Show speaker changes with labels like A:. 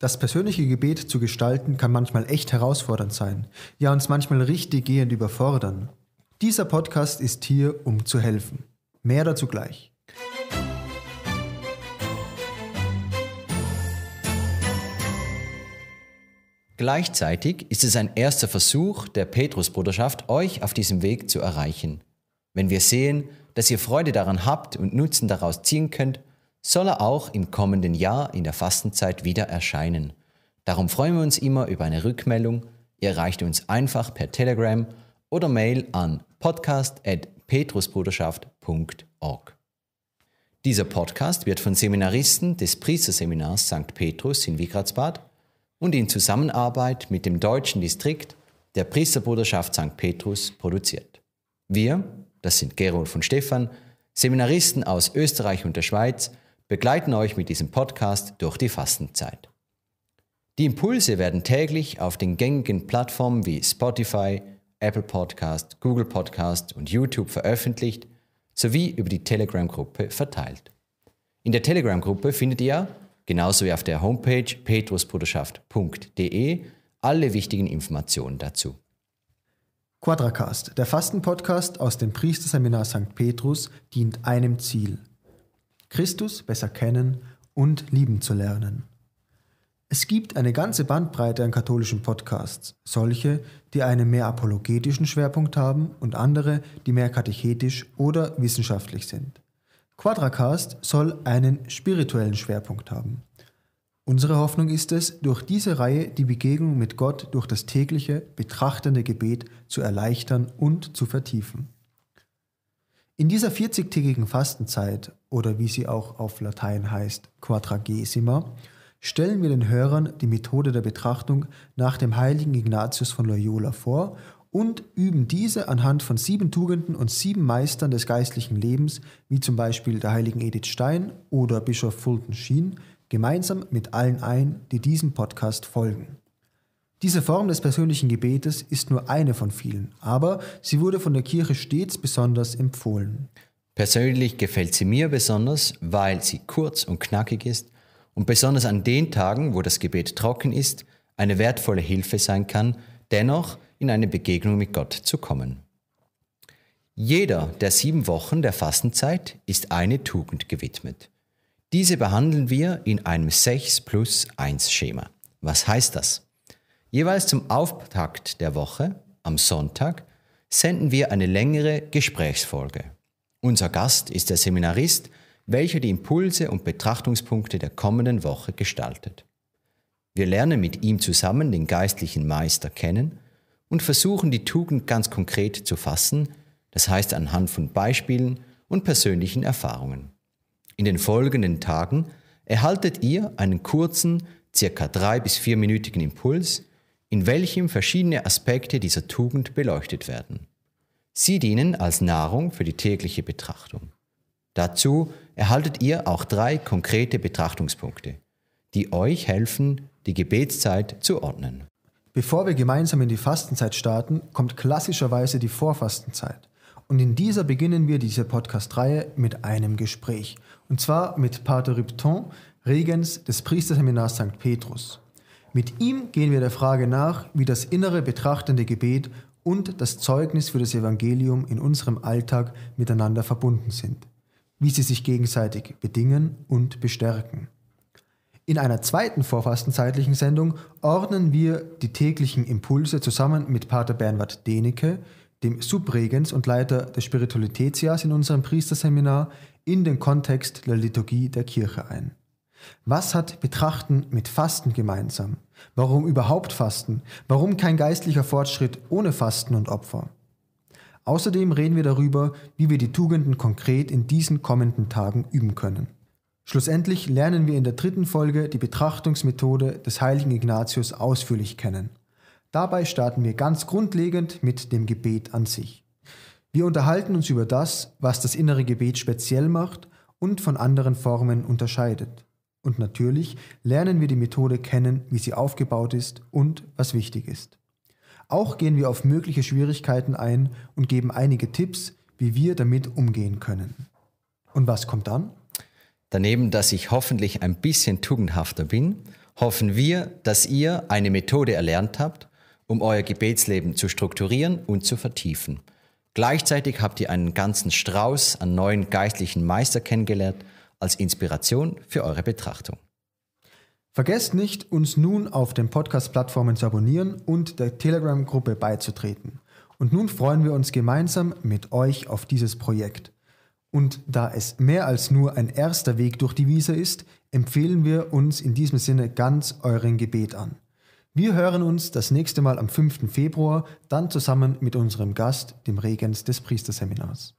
A: Das persönliche Gebet zu gestalten kann manchmal echt herausfordernd sein, ja uns manchmal richtig gehend überfordern. Dieser Podcast ist hier, um zu helfen. Mehr dazu gleich.
B: Gleichzeitig ist es ein erster Versuch der Petrusbruderschaft, euch auf diesem Weg zu erreichen. Wenn wir sehen, dass ihr Freude daran habt und Nutzen daraus ziehen könnt, soll er auch im kommenden Jahr in der Fastenzeit wieder erscheinen. Darum freuen wir uns immer über eine Rückmeldung. Ihr erreicht uns einfach per Telegram oder Mail an podcast.petrusbruderschaft.org. Dieser Podcast wird von Seminaristen des Priesterseminars St. Petrus in Wigratsbad und in Zusammenarbeit mit dem deutschen Distrikt der Priesterbruderschaft St. Petrus produziert. Wir, das sind Gerold von Stefan, Seminaristen aus Österreich und der Schweiz, begleiten euch mit diesem Podcast durch die Fastenzeit. Die Impulse werden täglich auf den gängigen Plattformen wie Spotify, Apple Podcast, Google Podcast und YouTube veröffentlicht sowie über die Telegram-Gruppe verteilt. In der Telegram-Gruppe findet ihr, genauso wie auf der Homepage petrusbruderschaft.de, alle wichtigen Informationen dazu. Quadracast, der Fastenpodcast aus dem Priesterseminar St. Petrus,
A: dient einem Ziel – Christus besser kennen und lieben zu lernen. Es gibt eine ganze Bandbreite an katholischen Podcasts, solche, die einen mehr apologetischen Schwerpunkt haben und andere, die mehr katechetisch oder wissenschaftlich sind. Quadracast soll einen spirituellen Schwerpunkt haben. Unsere Hoffnung ist es, durch diese Reihe die Begegnung mit Gott durch das tägliche, betrachtende Gebet zu erleichtern und zu vertiefen. In dieser 40-tägigen Fastenzeit oder wie sie auch auf Latein heißt, Quadragesima, stellen wir den Hörern die Methode der Betrachtung nach dem heiligen Ignatius von Loyola vor und üben diese anhand von sieben Tugenden und sieben Meistern des geistlichen Lebens, wie zum Beispiel der heiligen Edith Stein oder Bischof Fulton Sheen, gemeinsam mit allen ein, die diesem Podcast folgen. Diese Form des persönlichen Gebetes ist nur eine von vielen, aber sie wurde von der Kirche stets besonders empfohlen.
B: Persönlich gefällt sie mir besonders, weil sie kurz und knackig ist und besonders an den Tagen, wo das Gebet trocken ist, eine wertvolle Hilfe sein kann, dennoch in eine Begegnung mit Gott zu kommen. Jeder der sieben Wochen der Fastenzeit ist eine Tugend gewidmet. Diese behandeln wir in einem 6 plus 1 Schema. Was heißt das? Jeweils zum Auftakt der Woche, am Sonntag, senden wir eine längere Gesprächsfolge. Unser Gast ist der Seminarist, welcher die Impulse und Betrachtungspunkte der kommenden Woche gestaltet. Wir lernen mit ihm zusammen den geistlichen Meister kennen und versuchen die Tugend ganz konkret zu fassen, das heißt anhand von Beispielen und persönlichen Erfahrungen. In den folgenden Tagen erhaltet ihr einen kurzen, circa drei bis vierminütigen Impuls, in welchem verschiedene Aspekte dieser Tugend beleuchtet werden. Sie dienen als Nahrung für die tägliche Betrachtung. Dazu erhaltet ihr auch drei konkrete Betrachtungspunkte, die euch helfen, die Gebetszeit zu ordnen. Bevor wir gemeinsam in die Fastenzeit starten,
A: kommt klassischerweise die Vorfastenzeit. Und in dieser beginnen wir diese Podcast-Reihe mit einem Gespräch. Und zwar mit Pater Ripton, Regens des Priesterseminars St. Petrus. Mit ihm gehen wir der Frage nach, wie das innere betrachtende Gebet und das Zeugnis für das Evangelium in unserem Alltag miteinander verbunden sind, wie sie sich gegenseitig bedingen und bestärken. In einer zweiten vorfastenzeitlichen Sendung ordnen wir die täglichen Impulse zusammen mit Pater Bernward Denecke, dem Subregens und Leiter des Spiritualitätsjahrs in unserem Priesterseminar, in den Kontext der Liturgie der Kirche ein. Was hat Betrachten mit Fasten gemeinsam? Warum überhaupt Fasten? Warum kein geistlicher Fortschritt ohne Fasten und Opfer? Außerdem reden wir darüber, wie wir die Tugenden konkret in diesen kommenden Tagen üben können. Schlussendlich lernen wir in der dritten Folge die Betrachtungsmethode des heiligen Ignatius ausführlich kennen. Dabei starten wir ganz grundlegend mit dem Gebet an sich. Wir unterhalten uns über das, was das innere Gebet speziell macht und von anderen Formen unterscheidet. Und natürlich lernen wir die Methode kennen, wie sie aufgebaut ist und was wichtig ist. Auch gehen wir auf mögliche Schwierigkeiten ein und geben einige Tipps, wie wir damit umgehen können. Und was kommt dann?
B: Daneben, dass ich hoffentlich ein bisschen tugendhafter bin, hoffen wir, dass ihr eine Methode erlernt habt, um euer Gebetsleben zu strukturieren und zu vertiefen. Gleichzeitig habt ihr einen ganzen Strauß an neuen geistlichen Meister kennengelernt, als Inspiration für eure Betrachtung.
A: Vergesst nicht, uns nun auf den Podcast-Plattformen zu abonnieren und der Telegram-Gruppe beizutreten. Und nun freuen wir uns gemeinsam mit euch auf dieses Projekt. Und da es mehr als nur ein erster Weg durch die Wiese ist, empfehlen wir uns in diesem Sinne ganz euren Gebet an. Wir hören uns das nächste Mal am 5. Februar, dann zusammen mit unserem Gast, dem Regens des Priesterseminars.